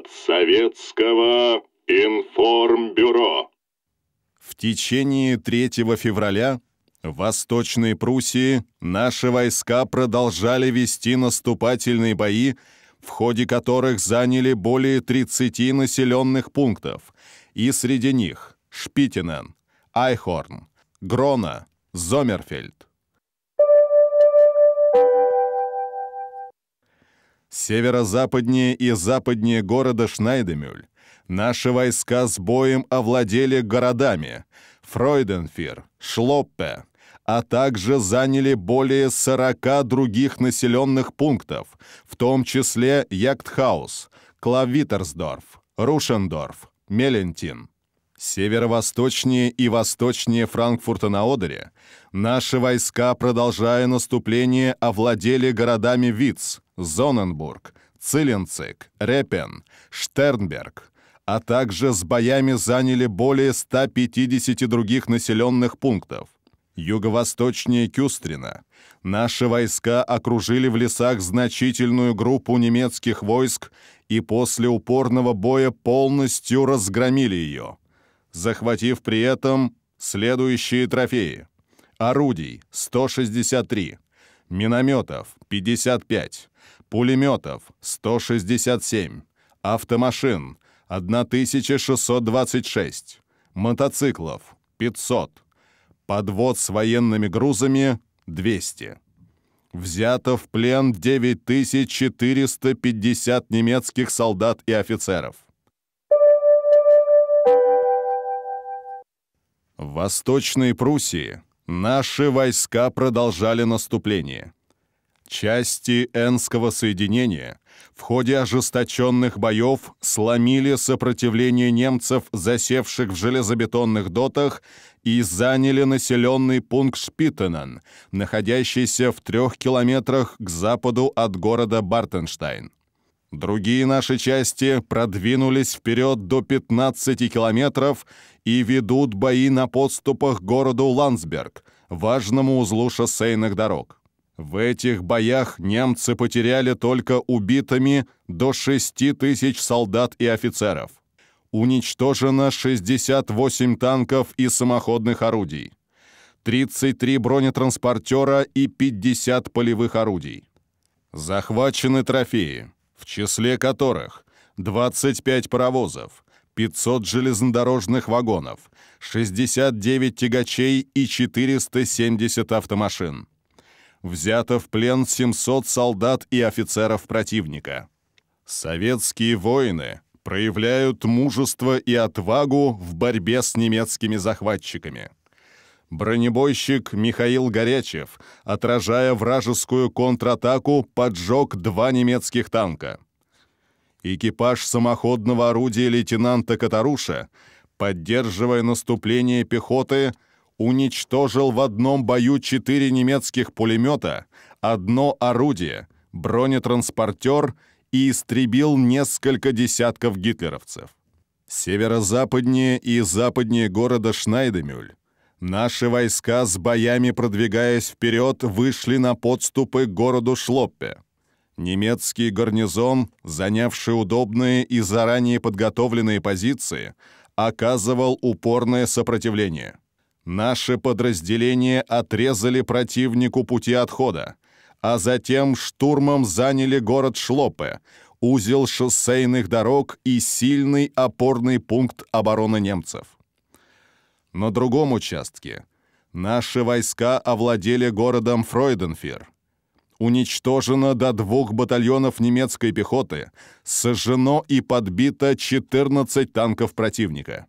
от Советского информбюро. В течение 3 февраля в Восточной Пруссии наши войска продолжали вести наступательные бои, в ходе которых заняли более 30 населенных пунктов, и среди них Шпитинен, Айхорн, Грона, Зомерфельд. северо-западнее и западнее города Шнайдемюль. Наши войска с боем овладели городами Фройденфир, Шлоппе, а также заняли более 40 других населенных пунктов, в том числе Яктхаус, Клавитерсдорф, Рушендорф, Мелентин. Северо-восточнее и восточнее Франкфурта на Одере наши войска, продолжая наступление, овладели городами Виц, Зоненбург, Циленцик, Репен, Штернберг, а также с боями заняли более 150 других населенных пунктов. Юго-восточнее Кюстрина наши войска окружили в лесах значительную группу немецких войск и после упорного боя полностью разгромили ее захватив при этом следующие трофеи. Орудий — 163, минометов — 55, пулеметов — 167, автомашин — 1626, мотоциклов — 500, подвод с военными грузами — 200. Взято в плен 9450 немецких солдат и офицеров. В Восточной Пруссии наши войска продолжали наступление. Части Энского соединения в ходе ожесточенных боев сломили сопротивление немцев, засевших в железобетонных дотах, и заняли населенный пункт Шпиттенен, находящийся в трех километрах к западу от города Бартенштайн. Другие наши части продвинулись вперед до 15 километров и ведут бои на подступах к городу Ландсберг, важному узлу шоссейных дорог. В этих боях немцы потеряли только убитыми до 6 тысяч солдат и офицеров. Уничтожено 68 танков и самоходных орудий, 33 бронетранспортера и 50 полевых орудий. Захвачены трофеи в числе которых 25 паровозов, 500 железнодорожных вагонов, 69 тягачей и 470 автомашин. Взято в плен 700 солдат и офицеров противника. Советские воины проявляют мужество и отвагу в борьбе с немецкими захватчиками. Бронебойщик Михаил Горячев, отражая вражескую контратаку, поджег два немецких танка. Экипаж самоходного орудия лейтенанта Катаруша, поддерживая наступление пехоты, уничтожил в одном бою четыре немецких пулемета, одно орудие, бронетранспортер и истребил несколько десятков гитлеровцев. Северо-западнее и западнее города Шнайдемюль Наши войска с боями, продвигаясь вперед, вышли на подступы к городу Шлоппе. Немецкий гарнизон, занявший удобные и заранее подготовленные позиции, оказывал упорное сопротивление. Наши подразделения отрезали противнику пути отхода, а затем штурмом заняли город Шлопе, узел шоссейных дорог и сильный опорный пункт обороны немцев на другом участке. Наши войска овладели городом Фройденфир. Уничтожено до двух батальонов немецкой пехоты, сожжено и подбито 14 танков противника.